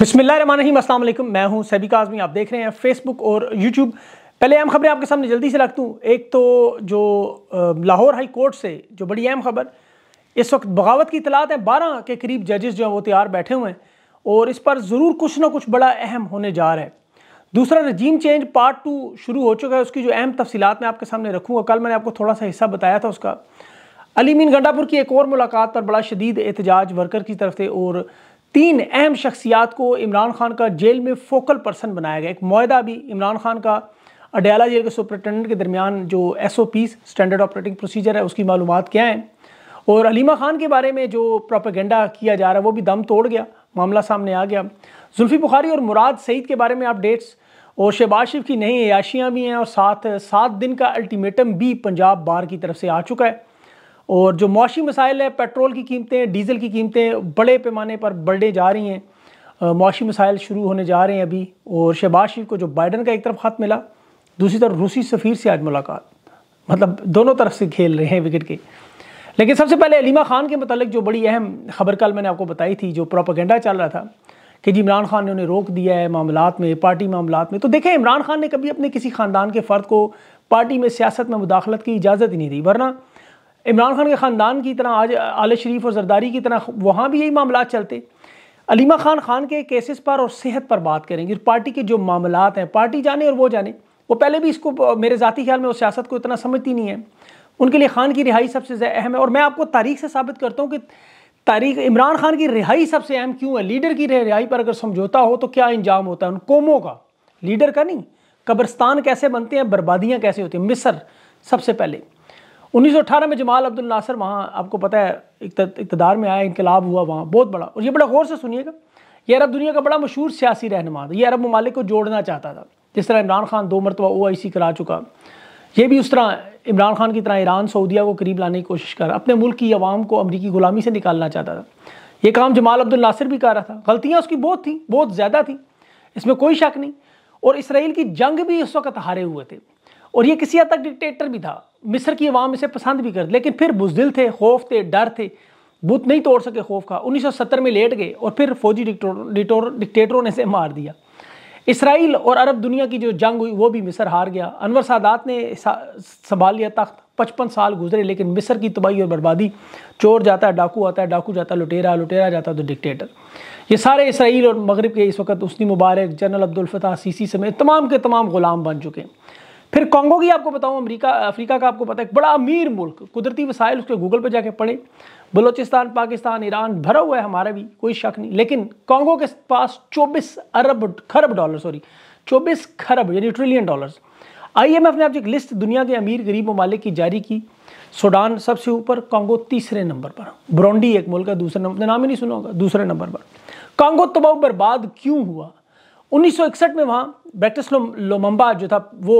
बिस्मिल्लाम मैं हूं सैबिका आजमी आप देख रहे हैं फेसबुक और यूट्यूब पहले अहम खबरें आपके सामने जल्दी से रख दूँ एक तो जो लाहौर हाई कोर्ट से जो बड़ी अहम खबर इस वक्त बगावत की इतलात है बारह के करीब जजेस जो हैं वो तैयार बैठे हुए हैं और इस पर ज़रूर कुछ ना कुछ बड़ा अहम होने जा रहा है दूसरा रजीम चेंज पार्ट टू शुरू हो चुका है उसकी जो अहम तफसीत मैं आपके सामने रखूँगा कल मैंने आपको थोड़ा सा हिस्सा बताया था उसका अलीमीन गंडापुर की एक और मुलाकात पर बड़ा शदीद एहतजाज वर्कर की तरफ से और तीन अहम शख्सियात को इमरान खान का जेल में फोकल पर्सन बनाया गया एक माहा भी इमरान खान का अडयाला जेल के सुपरिटेंडेंट के दरमियान जो S O P standard operating procedure है उसकी मालूम क्या है और अलीमा खान के बारे में जो प्रोपेगेंडा किया जा रहा है वो भी दम तोड़ गया मामला सामने आ गया जुल्फ़ी बुखारी और मुराद सईद के बारे में अपडेट्स और शहबाज शरीफ की नई अयाशियाँ भी हैं और साथ सात दिन का अल्टीमेटम भी पंजाब बार की तरफ से आ चुका है और जो मुशी मसाइल है पेट्रोल की कीमतें डीज़ल की कीमतें बड़े पैमाने पर बढ़ने जा रही हैं मुशी मसाइल शुरू होने जा रहे हैं अभी और शहबाज शरीफ को जो बाइडन का एक तरफ हाथ मिला दूसरी तरफ रूसी सफ़ीर से आज मुलाकात मतलब दोनों तरफ से खेल रहे हैं विकेट के लेकिन सबसे पहले अलीमा खान के मतलब जो बड़ी अहम खबर कल मैंने आपको बताई थी जो प्रोपागेंडा चल रहा था कि जी इमरान खान ने उन्हें रोक दिया है मामला में पार्टी मामला में तो देखें इमरान खान ने कभी अपने किसी ख़ानदान के फ़र्द को पार्टी में सियासत में मुदाखलत की इजाज़त ही नहीं दी वरना इमरान खान के ख़ानदान की तरह आज आल शरीफ और जरदारी की तरह वहाँ भी यही मामला चलते अलीमा खान खान के केसेस पर और सेहत पर बात करेंगे और पार्टी के जो मामला हैं पार्टी जाने और वो जाने वो पहले भी इसको मेरे ज़ाती ख्याल में वो सियासत को इतना समझती नहीं है उनके लिए खान की रिहाई सबसे अहम है और मैं आपको तारीख से साबित करता हूँ कि तारीख इमरान खान की रिहाई सबसे अहम क्यों है लीडर की रिहाई पर अगर समझौता हो तो क्या इंजाम होता है उन कौमों का लीडर का नहीं कब्रस्तान कैसे बनते हैं बर्बादियाँ कैसे होती हैं मिसर सबसे पहले 1918 में जमाल अब्दुल नासर वहाँ आपको पता है इकतदार में आया इनकलाब हुआ वहाँ बहुत बड़ा और ये बड़ा गौर से सुनिएगा ये अरब दुनिया का बड़ा मशहूर सियासी रहनुमा था ये अरब ममालिक को जोड़ना चाहता था जिस तरह इमरान खान दो मरतबा ओ आई सी करा चुका ये भी उस तरह इमरान खान की तरह ईरान सऊदिया को करीब लाने की कोशिश कर अपने मुल्क की आवाम को अमरीकी ग़ुलामी से निकालना चाहता था ये काम जमाल अब्दुल नासिर भी कर रहा था गलतियाँ उसकी बहुत थी बहुत ज़्यादा थी इसमें कोई शक नहीं और इसराइल की जंग भी उस वक्त हारे हुए थे और ये किसी हद तक डिक्टेटर भी था मिस्र की अवाम इसे पसंद भी कर लेकिन फिर बुजदिल थे खौफ थे डर थे बुत नहीं तोड़ सके खौफ का 1970 में लेट गए और फिर फौजी डिक्टेटरों ने इसे मार दिया इसराइल और अरब दुनिया की जो जंग हुई वो भी मिस्र हार गया अनवर सादात ने संभाल लिया तख्त पचपन साल गुजरे लेकिन मिस्र की तबाही और बर्बादी चोर जाता है डाकू आता है डाकू जाता है लुटेरा लुटेरा जाता है तो डिक्टेटर ये सारे इसराइल और मगरब के इस वक्त Hosni Mubarak general Abdel Fattah Sisi समेत तमाम के तमाम ग़ुलाम बन चुके हैं फिर कॉन्गो की आपको बताऊं अमेरिका अफ्रीका का आपको पता है बड़ा अमीर मुल्क कुदरती वसाइल उसके गूगल पर जाके पढ़े बलोचिस्तान पाकिस्तान ईरान भरा हुआ है हमारा भी कोई शक नहीं लेकिन कॉन्गो के पास चौबीस अरब खरब डॉलर सॉरी चौबीस खरब यानी ट्रिलियन डॉलर्स आईएमएफ ने आपकी एक लिस्ट दुनिया के अमीर गरीब ममालिक की जारी की सूडान सबसे ऊपर कांगो तीसरे नंबर पर ब्रॉन्डी एक मुल्क है दूसरे नंबर नाम ही नहीं सुना होगा दूसरे नंबर पर कांगो तबाह बर्बाद क्यों हुआ 1961 में वहाँ बैक्टस लोमम्बा जो था वो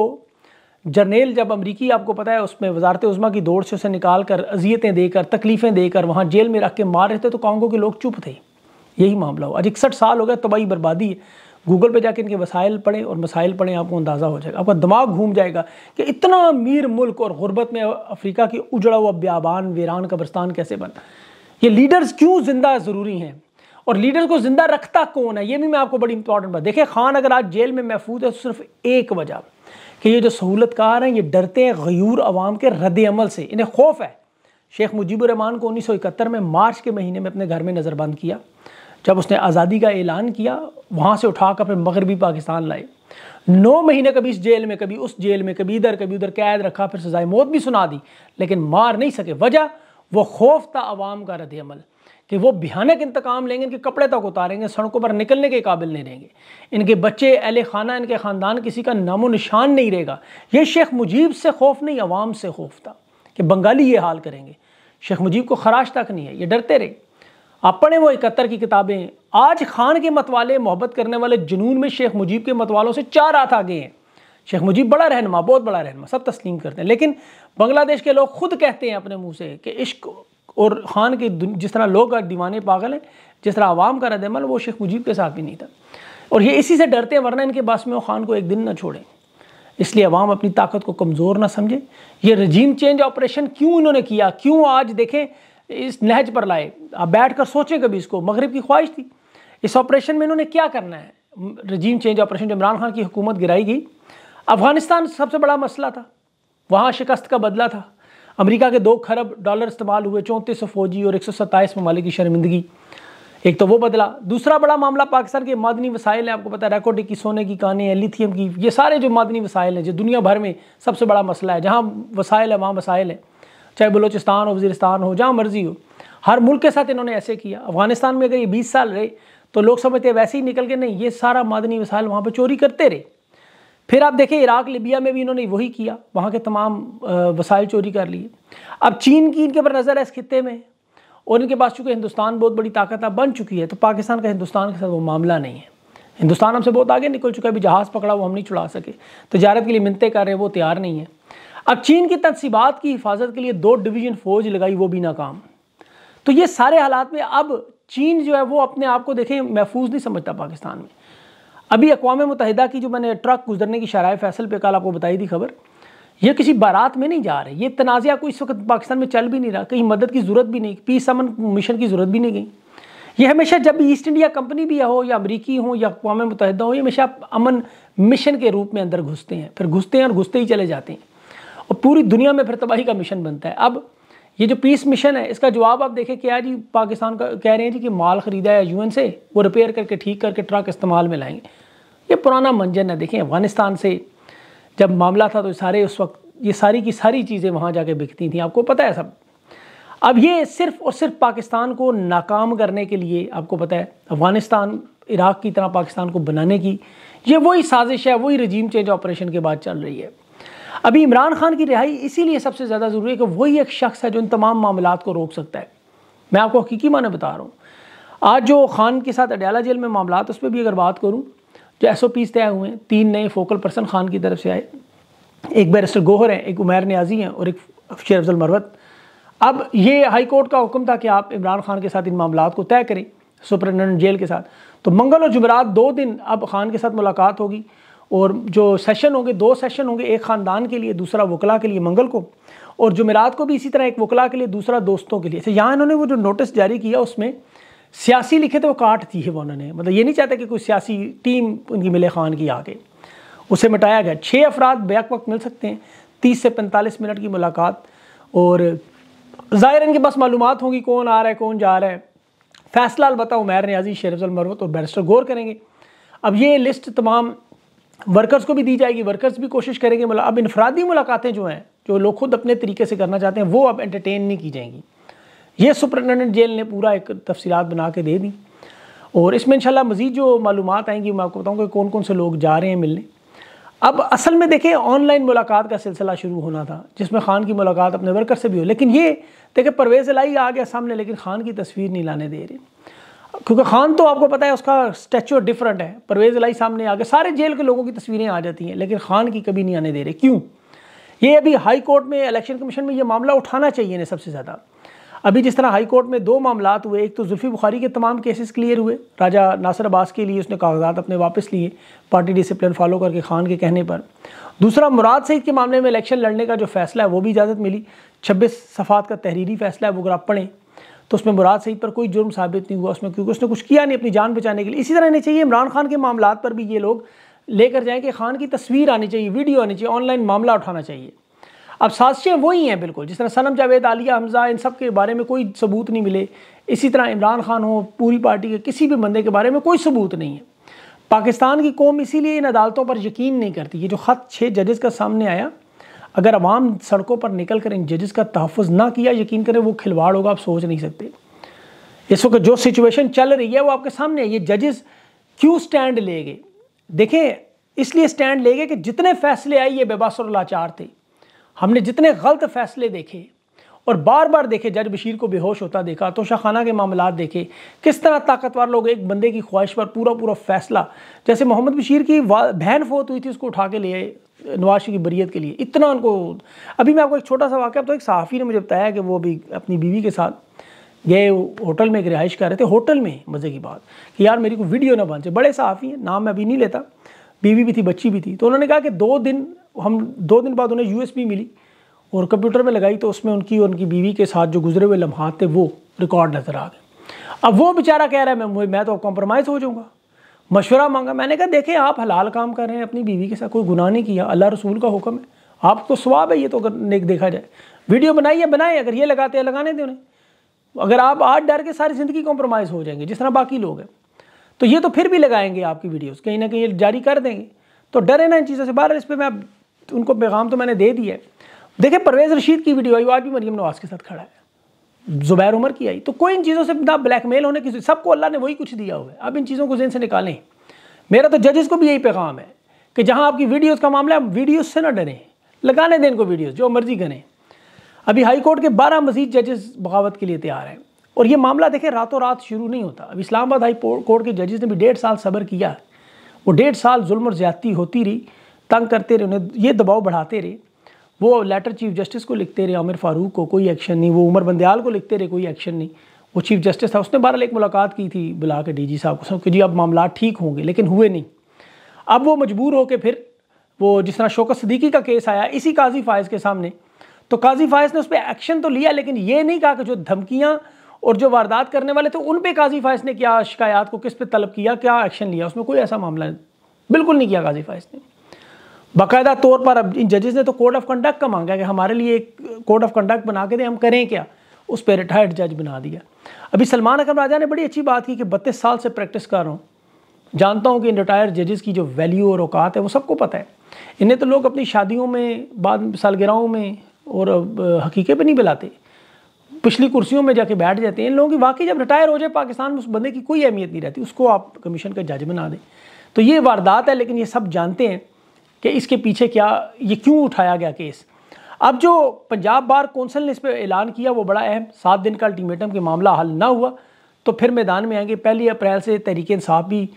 जर्नेल जब अमरीकी आपको पता है उसमें वजारत उजमा की दौड़ से उसे निकाल कर अजियतें देकर तकलीफ़ें देकर वहाँ जेल में रख के मार रहे थे तो कांगो के लोग चुप थे यही मामला हुआ आज इकसठ साल हो गया तबाही बर्बादी है गूगल पे जाके इनके वसाइल पढ़ें और मसाइल पढ़ें आपको अंदाज़ा हो जाएगा आपका दिमाग घूम जाएगा कि इतना अमीर मुल्क और गुर्बत में अफ्रीका की उजड़ा हुआ ब्याबान वीरान कब्रस्तान कैसे बना ये लीडर्स क्यों ज़िंदा ज़रूरी हैं और लीडर को ज़िंदा रखता कौन है ये भी मैं आपको बड़ी इंपॉर्टेंट बात देखें खान अगर आज जेल में महफूज है तो सिर्फ एक वजह कि ये जो सहूलतकार हैं ये डरते हैं गयूर आवाम के रद्द अमल से इन्हें खौफ है शेख मुजीबरहमान को उन्नीस सौ इकहत्तर में मार्च के महीने में अपने घर में नज़रबंद किया जब उसने आज़ादी का ऐलान किया वहाँ से उठाकर फिर मगरबी पाकिस्तान लाए नौ महीने कभी इस जेल में कभी उस जेल में कभी इधर कभी उधर कैद रखा फिर सजाए मौत भी सुना दी लेकिन मार नहीं सके वजह वो खौफ था आवाम का रद्द अमल कि वो भयानक इंतकाम लेंगे इनके कपड़े तक उतारेंगे सड़कों पर निकलने के काबिल नहीं रहेंगे इनके बच्चे अहल खाना इनके ख़ानदान किसी का नामो निशान नहीं रहेगा ये शेख मुजीब से खौफ नहीं आवाम से खौफ था कि बंगाली ये हाल करेंगे शेख मुजीब को खराश तक नहीं है ये डरते रहे आप वो इकहत्तर की किताबें आज खान के मतवाले मोहब्बत करने वाले जुनून में शेख मुजीब के मतवालों से चार हाथ आगे हैं शेख मुजीब बड़ा रहनमा बहुत बड़ा रहनमा सब तस्लीम करते हैं लेकिन बांग्लादेश के लोग खुद कहते हैं अपने मुंह से कि इश्क और ख़ान के जिस तरह लोग दीवाने पागल हैं जिस तरह आवाम का रदमल वो शेख मुजीब के साथ भी नहीं था और ये इसी से डरते हैं वरना इनके पास में वो ख़ान को एक दिन ना छोड़ें इसलिए अवाम अपनी ताकत को कमज़ोर ना समझे ये रजीम चेंज ऑपरेशन क्यों इन्होंने किया क्यों आज देखें इस नहज पर लाए आप बैठ कर सोचें कभी इसको मगरब की ख्वाहिश थी इस ऑपरेशन में इन्होंने क्या करना है रजीम चेंज ऑपरेशन जो इमरान खान की हुकूमत गिराई गई अफ़गानिस्तान सबसे बड़ा मसला था वहाँ शिकस्त का बदला था अमेरिका के दो खरब डॉलर इस्तेमाल हुए चौंतीस फौजी और एक सौ सत्ताईस ममालिक की शर्मिंदगी एक तो वो बदला दूसरा बड़ा मामला पाकिस्तान के मादनी वसाइल है आपको पता है रेकोडिक की सोने की कहने हैं लिथियम की ये सारे जो मादनी वसाइल हैं जो दुनिया भर में सबसे बड़ा मसला है जहाँ वसाइल है वहाँ वसाइल है चाहे बलोचिस्तान हो वजीरस्तान हो जहाँ मर्जी हो हर मुल्क के साथ इन्होंने ऐसे किया अफगानिस्तान में अगर ये बीस साल रहे तो लोग समझते वैसे ही निकल के नहीं ये सारा मादनी वसाइल वहाँ पर चोरी करते रहे फिर आप देखें इराक लिबिया में भी इन्होंने वही किया वहाँ के तमाम वसाइल चोरी कर लिए अब चीन की इनके पर नज़र है इस खत्े में और इनके पास चूँकि हिंदुस्तान बहुत बड़ी ताकत बन चुकी है तो पाकिस्तान का हिंदुस्तान के साथ वो मामला नहीं है हिंदुस्तान हमसे बहुत आगे निकल चुका है अभी जहाज़ पकड़ा वो हम नहीं छुड़ा सके तजारत तो के लिए मिनते कर रहे हैं वो तैयार नहीं है अब चीन की तनसीबात की हिफाजत के लिए दो डिवीज़न फ़ौज लगाई वो भी नाकाम तो ये सारे हालात में अब चीन जो है वो अपने आप को देखें महफूज नहीं समझता पाकिस्तान में अभी अकवा मुतहदा की जो मैंने ट्रक गुजरने की शराय फैसल पे कल आपको बताई थी खबर ये किसी बारात में नहीं जा रहे ये तनाज़ा को इस वक्त पाकिस्तान में चल भी नहीं रहा कहीं मदद की ज़रूरत भी नहीं पीस अमन मिशन की ज़रूरत भी नहीं गई ये हमेशा जब ईस्ट इंडिया कंपनी भी हो या अमरीकी हो या अकवा मुतहदा हो ये हमेशा अमन मिशन के रूप में अंदर घुसते हैं फिर घुसते हैं और घुसते ही चले जाते हैं और पूरी दुनिया में फिर तबाही का मिशन बनता है अब ये जो पीस मिशन है इसका जवाब आप देखें क्या जी पाकिस्तान का कह रहे हैं जी कि माल ख़रीदा है यूएन से वो रिपेयर करके ठीक करके ट्रक इस्तेमाल में लाएंगे ये पुराना मंजन है देखें अफगानिस्तान से जब मामला था तो सारे उस वक्त ये सारी की सारी चीज़ें वहाँ जाके बिकती थी आपको पता है सब अब ये सिर्फ और सिर्फ पाकिस्तान को नाकाम करने के लिए आपको पता है अफगानिस्तान इराक़ की तरह पाकिस्तान को बनाने की ये वही साजिश है वही रजीम चेंज ऑपरेशन के बाद चल रही है अभी इमरान खान की रिहाई इसीलिए सबसे ज़्यादा ज़रूरी है कि वही एक शख्स है जो इन तमाम मामला को रोक सकता है मैं आपको हकीकी माने बता रहा हूँ आज जो खान के साथ अडयाला जेल में मामला उस पर भी अगर बात करूँ जो एस ओ पीज तय हुए हैं तीन नए फोकल पर्सन खान की तरफ से आए एक बैरिस्टर गोहर हैं एक उमैर न्याजी हैं और एक शेर अफजल मरवत अब ये हाई कोर्ट का हुक्म था कि आप इमरान खान के साथ इन मामला को तय करें सुपरिटेंडेंट जेल के साथ तो मंगल और जुमरात दो दिन अब खान के साथ मुलाकात होगी और जो सेशन होंगे दो सेशन होंगे एक ख़ानदान के लिए दूसरा वकला के लिए मंगल को और जुमेरात को भी इसी तरह एक वकला के लिए दूसरा दोस्तों के लिए तो यहाँ इन्होंने वो जो नोटिस जारी किया उसमें सियासी लिखे थे वो काट दी है वो उन्होंने मतलब ये नहीं चाहता कि कोई सियासी टीम उनकी मिले खान की आगे उसे मिटाया गया छः अफराद बैक वक्त मिल सकते हैं तीस से पैंतालीस मिनट की मुलाकात और ज़ाहिर इनके पास मालूम होंगी कौन आ रहा है कौन जा रहा है फैसला अलबत् उमैर न्याजी शेरफ़ल मरवत और बैरिस्टर गौर करेंगे अब ये लिस्ट तमाम वर्कर्स को भी दी जाएगी वर्कर्स भी कोशिश करेंगे मतलब अब इनफरादी मुलाकातें जो हैं जो लोग खुद अपने तरीके से करना चाहते हैं वो अब एंटरटेन नहीं की जाएंगी ये सुपरिटेंडेंट जेल ने पूरा एक तफसीत बना के दे दी और इसमें शाला मज़ीद जो मालूम आएंगी मैं आपको बताऊँगा कौन कौन से लोग जा रहे हैं मिलने अब असल में देखें ऑनलाइन मुलाकात का सिलसिला शुरू होना था जिसमें खान की मुलाकात अपने वर्कर से भी हो लेकिन ये देखें परवेज़ लाई आ गया सामने लेकिन खान की तस्वीर नहीं लाने दे रही क्योंकि खान तो आपको पता है उसका स्टैचू डिफरेंट है परवेज़ लाई सामने आ गए सारे जेल के लोगों की तस्वीरें आ जाती हैं लेकिन खान की कभी नहीं आने दे रहे क्यों ये अभी हाई कोर्ट में इलेक्शन कमीशन में ये मामला उठाना चाहिए ने सबसे ज़्यादा अभी जिस तरह हाई कोर्ट में दो मामला हुए एक तो जुल्फी बुखारी के तमाम केसेस क्लियर हुए राजा नासर अब्बास के लिए उसने कागजात अपने वापस लिए पार्टी डिसिप्लिन फॉलो करके खान के कहने पर दूसरा मुराद सईद के मामले में इलेक्शन लड़ने का जो फैसला है वो भी इजाज़त मिली छब्बीस सफ़ात का तहरीरी फैसला है वो अगर आप पढ़ें तो उसमें मुराद सईद पर कोई जुर्म साबित नहीं हुआ उसमें क्योंकि उसने कुछ किया नहीं अपनी जान बचाने के लिए इसी तरह नहीं चाहिए इमरान खान के मामला पर भी ये लोग लेकर जाएँ कि खान की तस्वीर आनी चाहिए वीडियो आनी चाहिए ऑनलाइन मामला उठाना चाहिए अब साजिशें वही हैं बिल्कुल जिस तरह सनम जावेद आलिया हमजा इन सब के बारे में कोई सबूत नहीं मिले इसी तरह इमरान खान हो पूरी पार्टी के किसी भी बंदे के बारे में कोई सबूत नहीं है पाकिस्तान की कौम इसीलिए इन अदालतों पर यकीन नहीं करती ये जो ख़त छः जजेस का सामने आया अगर आवाम सड़कों पर निकल कर इन जजेस का तहफ़ ना किया यकीन करें वो खिलवाड़ होगा आप सोच नहीं सकते इस वक्त जो सिचुएशन चल रही है वो आपके सामने ये जजेस क्यों स्टैंड ले गए देखें इसलिए स्टैंड ले गए कि जितने फैसले आए ये बेबासुर लाचार थे हमने जितने गलत फैसले देखे और बार बार देखे जज बशीर को बेहोश होता देखा तो खाना के मामला देखे किस तरह ताकतवर लोग एक बंदे की ख्वाहिश पर पूरा पूरा फैसला जैसे मोहम्मद बशीर की बहन फोत हुई थी उसको उठा के लिए आए नवाज की बरीत के लिए इतना उनको अभी मैं आपको एक छोटा सा वाक्य तो एक सहाफ़ी ने मुझे बताया कि वो अभी अपनी बीवी के साथ गए होटल में एक रिहाइश कर रहे थे होटल में मज़े की बात कि यार मेरी को वीडियो ना बन बड़े सहाफ़ी हैं नाम मैं अभी नहीं लेता बीवी भी थी बच्ची भी थी तो उन्होंने कहा कि दो दिन हम दो दिन बाद उन्हें यूएसपी मिली और कंप्यूटर में लगाई तो उसमें उनकी और उनकी बीवी के साथ जो गुजरे हुए लम्हात थे वो रिकॉर्ड नज़र आ गए अब वो बेचारा कह रहा है मैं मैं तो कॉम्प्रोमाइज़ हो जाऊँगा मशवरा मांगा मैंने कहा देखें आप हलाल काम कर रहे हैं अपनी बीवी के साथ कोई गुनाह नहीं किया अल्लाह रसूल का हुक्म है आपको तो स्वाब है ये तो अगर नेक देखा जाए वीडियो बनाइए बनाए अगर ये लगाते हैं लगाने दें उन्हें अगर आप आज डर के सारी ज़िंदगी कॉम्प्रोमाइज़ हो जाएंगे जिस तरह बाकी लोग हैं तो ये तो फिर भी लगाएंगे आपकी वीडियोज़ कहीं ना कहीं जारी कर देंगे तो डरे ना इन चीज़ों से बाहर इस पर मैं उनको पैगाम तो मैंने दे दिया है देखिए परवेज़ रशीद की वीडियो आई आज भी मरीम नवाज के साथ खड़ा है ज़ुबैर उमर की आई तो कोई इन चीज़ों से ना ब्लैकमेल होने की सबको अल्लाह ने वही कुछ दिया हुआ है अब इन चीज़ों को जेन से निकालें मेरा तो जजेस को भी यही पैगाम है कि जहाँ आपकी वीडियोज़ का मामला है वीडियोज़ से ना डरें लगाने दें इनको वीडियोज़ जो मर्जी करें अभी हाई कोर्ट के बारह मजीद जजेस बगावत के लिए तैयार हैं और ये मामला देखें रातों रात शुरू नहीं होता अब इस्लामाबाद हाई कोर्ट के जजेस ने भी डेढ़ साल सब्र किया वो डेढ़ साल जुल्म और ज़्यादती होती रही तंग करते रहे उन्हें ये दबाव बढ़ाते रहे वो लेटर चीफ जस्टिस को लिखते रहे आमिर फारूक को कोई एक्शन नहीं वो उमर बंदयाल को लिखते रहे कोई एक्शन नहीं वो चीफ जस्टिस था उसने बहरहाल एक मुलाकात की थी बुला के डी साहब को कि जी अब मामला ठीक होंगे लेकिन हुए नहीं अब वो मजबूर होकर फिर वो जिस तरह शोकत सदीकी का केस आया इसी काजी फायज़ के सामने तो काजी फायज़ ने उस पर एक्शन तो लिया लेकिन ये नहीं कहा कि जो धमकियाँ और जो वारदात करने वाले थे उन पे काजी फ़ायज़ ने क्या शिकायत को किस पे तलब किया क्या एक्शन लिया उसमें कोई ऐसा मामला बिल्कुल नहीं किया काजी फायज़ ने बाकायदा तौर पर अब इन जजेस ने तो कोड ऑफ कंडक्ट का मांगा कि हमारे लिए एक कोड ऑफ कंडक्ट बना के दें हम करें क्या उस पर रिटायर्ड जज बना दिया अभी सलमान अकरम राजा ने बड़ी अच्छी बात की कि बत्तीस साल से प्रैक्टिस कर रहा हूँ जानता हूँ कि इन रिटायर्ड जजेस की जो वैल्यू और औकात है वो सबको पता है इन्हें तो लोग अपनी शादियों में बाद सालगिराहों में और uh, हकीके पर नहीं बुलाते पिछली कुर्सियों में जाके बैठ जाते हैं इन लोगों की वाकई जब रिटायर हो जाए पाकिस्तान में उस बंदे की कोई अहमियत नहीं रहती उसको आप कमीशन का जज बना दें तो ये वारदात है लेकिन ये सब जानते हैं कि इसके पीछे क्या ये क्यों उठाया गया केस अब जो पंजाब बार कौंसिल ने इस पर ऐलान किया वो बड़ा अहम सात दिन का अल्टीमेटम के मामला हल ना हुआ तो फिर मैदान में आएंगे पहली अप्रैल से तहरीक इंसाफ भी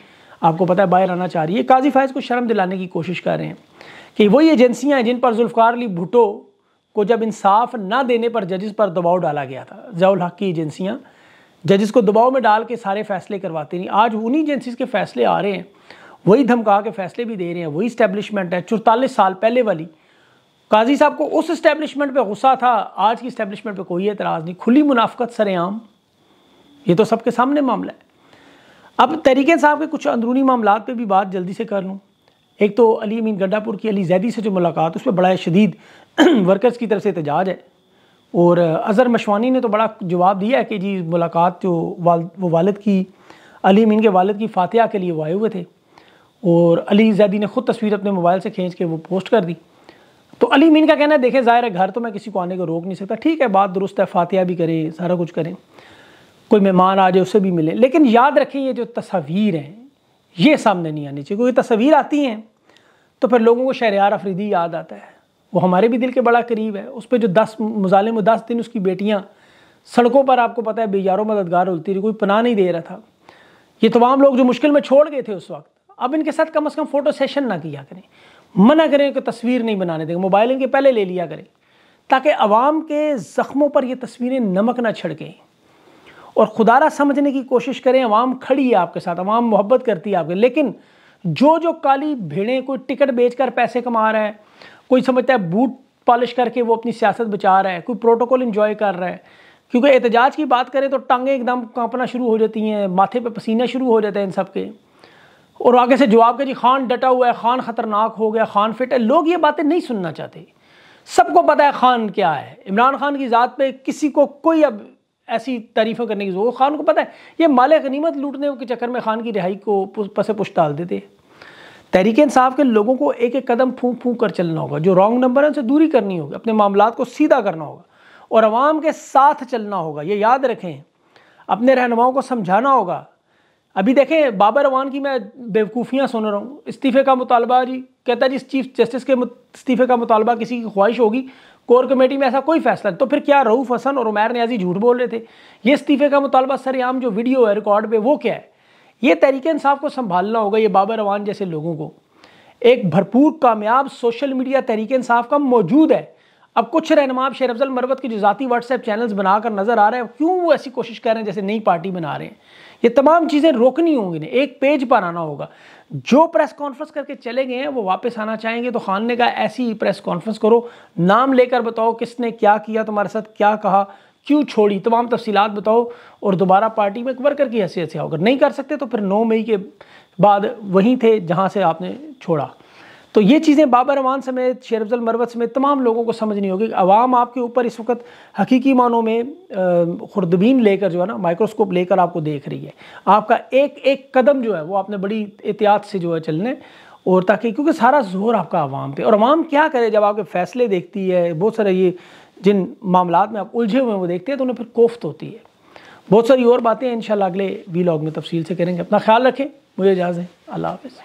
आपको पता है बाहर आना चाह रही है काजी फैज़ को शर्म दिलाने की कोशिश कर रहे हैं कि वही एजेंसियाँ हैं जिन पर जुल्फ़ार अली भुटो को जब इंसाफ ना देने पर जजेस पर दबाव डाला गया था जयाल हक की एजेंसियाँ जजेस को दबाव में डाल के सारे फैसले करवाती रहीं आज उन्हीं एजेंसीज के फैसले आ रहे हैं वही धमका के फैसले भी दे रहे हैं वही स्टैब्लिशमेंट है चौतालीस साल पहले वाली काजी साहब को उस स्टैब्लिशमेंट पे गुस्सा था आज की स्टैब्लिशमेंट पे कोई एतराज़ नहीं खुली मुनाफ्त सरेआम ये तो सबके सामने मामला है अब तरीके साहब के कुछ अंदरूनी मामला पर भी बात जल्दी से कर लूँ एक तो अली अमीन गड्ढापुर की अली जैदी से जो मुलाकात उस पर बड़ा शदीद वर्कर्स की तरफ से एहतजाज है और अजहर मशवानी ने तो बड़ा जवाब दिया है कि जी मुलाकात जो वाल वो वालद की अली अमीन के वालद की फातह के लिए वो आए हुए थे और अली जैदी ने ख़ुद तस्वीर अपने मोबाइल से खींच के वो पोस्ट कर दी तो अली मीन का कहना है देखे ज़ाहिर है घर तो मैं किसी को आने को रोक नहीं सकता ठीक है बात दुरुस्त है फातिया भी करें सारा कुछ करें कोई मेहमान आ जाए उससे भी मिले लेकिन याद रखें ये जो तस्वीर हैं ये सामने नहीं आनी चाहिए क्योंकि तस्वीर आती हैं तो फिर लोगों को शहरियार अफरीदी याद आता है वो हमारे भी दिल के बड़ा करीब है उस पर जो दस मुजालिम दस दिन उसकी बेटियाँ सड़कों पर आपको पता है बेयारों मददगार होती रही कोई पनाह नहीं दे रहा था ये तमाम लोग जो मुश्किल में छोड़ गए थे उस वक्त अब इनके साथ कम से कम फ़ोटो सेशन ना किया करें मना करें कि तस्वीर नहीं बनाने देंगे मोबाइल इनके पहले ले लिया करें ताकि आवाम के ज़ख्मों पर ये तस्वीरें नमक ना छिड़कें और खुदारा समझने की कोशिश करें आवाम खड़ी है आपके साथ आवाम मोहब्बत करती है आपके लेकिन जो जो काली भिड़ें कोई टिकट बेचकर पैसे कमा रहा है कोई समझता है बूट पॉलिश करके वो अपनी सियासत बचा रहा है कोई प्रोटोकॉल इन्जॉय कर रहा है क्योंकि एहतजाज की बात करें तो टांगें एकदम कांपना शुरू हो जाती हैं माथे पर पसीना शुरू हो जाता है इन सब के और आगे से जवाब के जी खान डटा हुआ है खान ख़तरनाक हो गया खान फिट है लोग ये बातें नहीं सुनना चाहते सबको पता है खान क्या है इमरान खान की ज़ात पे किसी को कोई अब ऐसी तारीफ़ें करने की जरूरत खान को पता है ये माले गनीमत लूटने के चक्कर में खान की रिहाई को पसे पुश डाल देते हैं तहरीक इंसाफ के लोगों को एक एक कदम फूंक फूंक कर चलना होगा जो रॉन्ग नंबर है उनसे दूरी करनी होगी अपने मामला को सीधा करना होगा और आवाम के साथ चलना होगा ये याद रखें अपने रहनुमाओं को समझाना होगा अभी देखें बाबर अवान की मैं बेवकूफ़ियाँ सुन रहा हूँ इस्तीफ़े का मुतालबा जी कहता जी चीफ जस्टिस के इस्तीफ़े का मुतालबा किसी की ख्वाहिश होगी कोर कमेटी में ऐसा कोई फैसला तो फिर क्या रऊफ़ हसन और उमैर न्याजी झूठ बोल रहे थे ये इस्तीफ़े का मुतालबा आम जो वीडियो है रिकॉर्ड पर वो क्या है ये तरीके इंसाफ को संभालना होगा ये बाबर अवान जैसे लोगों को एक भरपूर कामयाब सोशल मीडिया तरीके इंसाफ का मौजूद है अब कुछ आप शेर अफजल मरवत के जो ज़ाती व्हाट्सएप चैनल्स बनाकर नज़र आ रहे हैं क्यों वो ऐसी कोशिश कर रहे हैं जैसे नई पार्टी बना रहे हैं ये तमाम चीज़ें रोकनी होंगी ने एक पेज पर आना होगा जो प्रेस कॉन्फ्रेंस करके चले गए हैं वो वापस आना चाहेंगे तो खान ने कहा ऐसी ही प्रेस कॉन्फ्रेंस करो नाम लेकर बताओ किसने क्या किया तुम्हारे साथ क्या कहा क्यों छोड़ी तमाम तफसीलात बताओ और दोबारा पार्टी में एक वर्कर की हैसियत से आओ अगर नहीं कर सकते तो फिर नौ मई के बाद वहीं थे जहाँ से आपने छोड़ा तो ये चीज़ें बाबर अवान समेत शेर अफजल मरवत समेत तमाम लोगों को समझनी होगी आवाम आपके ऊपर इस वक्त हकीकी मानों में खुरदबीन लेकर जो है ना माइक्रोस्कोप लेकर आपको देख रही है आपका एक एक कदम जो है वो आपने बड़ी एहतियात से जो है चलने और ताकि क्योंकि सारा जोर आपका आवाम पे और आवाम क्या करे जब आपके फैसले देखती है बहुत सारे ये जिन मामला में आप उलझे हुए हैं वो देखते हैं तो उन्हें फिर कोफ्त होती है बहुत सारी और बातें इन अगले लॉग में तफसील से करेंगे अपना ख्याल रखें मुझे इजाज़ें है अल्लाह हाफ़